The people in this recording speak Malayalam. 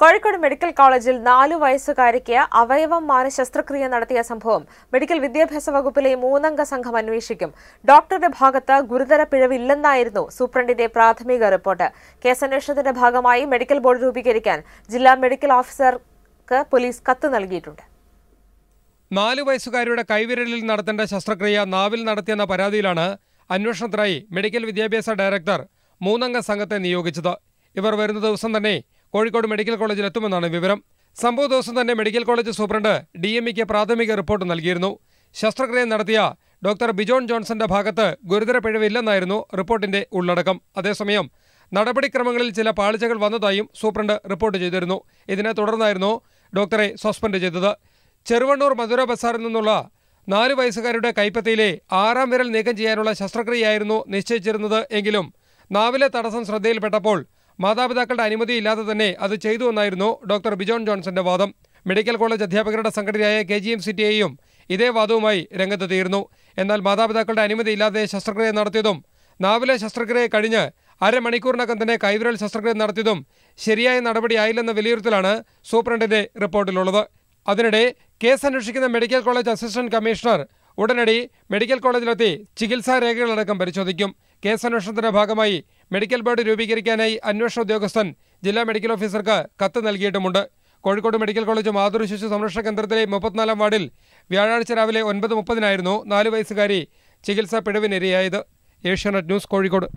കോഴിക്കോട് മെഡിക്കൽ കോളേജിൽ നാലു വയസ്സുകാരിക്ക് അവയവം മാറി ശസ്ത്രക്രിയ നടത്തിയ സംഭവം മെഡിക്കൽ വിദ്യാഭ്യാസ വകുപ്പിലെ മൂന്നംഗ സംഘം അന്വേഷിക്കും ഡോക്ടറുടെ ഭാഗത്ത് ഗുരുതര പിഴവില്ലെന്നായിരുന്നു സൂപ്രണ്ടിന്റെ പ്രാഥമിക റിപ്പോർട്ട് കേസന്വേഷണത്തിന്റെ ഭാഗമായി മെഡിക്കൽ ബോർഡ് രൂപീകരിക്കാൻ ജില്ലാ മെഡിക്കൽ ഓഫീസർക്ക് പോലീസ് കത്ത് നൽകിയിട്ടുണ്ട് നാലു വയസ്സുകാരിയുടെ കൈവിരലിൽ നടത്തേണ്ട ശസ്ത്രക്രിയ നാവിൽ നടത്തിയെന്ന പരാതിയിലാണ് അന്വേഷണത്തിനായി മെഡിക്കൽ വിദ്യാഭ്യാസ ഡയറക്ടർ മൂന്നംഗ സംഘത്തെ നിയോഗിച്ചത് ഇവർ വരുന്ന ദിവസം തന്നെ കോഴിക്കോട് മെഡിക്കൽ കോളേജിൽ എത്തുമെന്നാണ് വിവരം സംഭവ ദിവസം തന്നെ medical college superintendent D M ഇക്ക് പ്രാഥമിക റിപ്പോർട്ട് നൽകിയിരുന്നു ശസ്ത്രക്രിയ നടത്തിയ ഡോക്ടർ ബിജോൺ ജോൺസന്റെ ഭാഗത്ത് ഗുരുതര പിഴവില്ലെന്നായിരുന്നു റിപ്പോർട്ടിന്റെ ഉള്ളടക്കം അതേസമയം നടപടിക്രമങ്ങളിൽ ചില പാളിച്ചകൾ വന്നതായും സൂപ്രണ്ട് റിപ്പോർട്ട് ചെയ്തിരുന്നു ഇതിനെ തുടർന്നായിരുന്നു ഡോക്ടറെ സസ്പെൻഡ് ചെയ്തത് ചെറുവണ്ണൂർ മധുര ബസാറിൽ നിന്നുള്ള നാല് വയസ്സുകാരുടെ കൈപ്പത്തിയിലെ ആറാം വിരൽ നീക്കം ചെയ്യാനുള്ള ശസ്ത്രക്രിയയായിരുന്നു നിശ്ചയിച്ചിരുന്നത് എങ്കിലും നാവിലെ തടസ്സം ശ്രദ്ധയിൽപ്പെട്ടപ്പോൾ മാതാപിതാക്കളുടെ അനുമതിയില്ലാതെ തന്നെ അത് എന്നായിരുന്നു ഡോക്ടർ ബിജോൺ ജോൺസന്റെ വാദം മെഡിക്കൽ കോളേജ് അധ്യാപകരുടെ സംഘടനയായ കെ ജി എം സിറ്റിയെയും ഇതേ വാദവുമായി രംഗത്തെത്തിയിരുന്നു എന്നാൽ മാതാപിതാക്കളുടെ അനുമതിയില്ലാതെ ശസ്ത്രക്രിയ നടത്തിയതും നാവിലെ ശസ്ത്രക്രിയ കഴിഞ്ഞ് അരമണിക്കൂറിനകം തന്നെ കൈവിരൽ ശസ്ത്രക്രിയ നടത്തിയതും ശരിയായ നടപടിയായില്ലെന്ന വിലയിരുത്തലാണ് സൂപ്രണ്ടിന്റെ റിപ്പോർട്ടിലുള്ളത് അതിനിടെ കേസ് അന്വേഷിക്കുന്ന മെഡിക്കൽ കോളേജ് അസിസ്റ്റന്റ് കമ്മീഷണർ ഉടനടി മെഡിക്കൽ കോളേജിലെത്തി ചികിത്സാ രേഖകളടക്കം പരിശോധിക്കും കേസന്വേഷണത്തിന്റെ ഭാഗമായി മെഡിക്കൽ ബോർഡ് രൂപീകരിക്കാനായി അന്വേഷണ ഉദ്യോഗസ്ഥൻ ജില്ലാ മെഡിക്കൽ ഓഫീസർക്ക് കത്ത് നൽകിയിട്ടുമുണ്ട് കോഴിക്കോട് മെഡിക്കൽ കോളേജ് മാതൃ ശിശു സംരക്ഷണ കേന്ദ്രത്തിലെ മുപ്പത്തിനാലാം വാർഡിൽ വ്യാഴാഴ്ച രാവിലെ ഒൻപത് മുപ്പതിനായിരുന്നു നാല് വയസ്സുകാരി ചികിത്സാ പിഴവിനിരയായത് ഏഷ്യാനെറ്റ് ന്യൂസ് കോഴിക്കോട്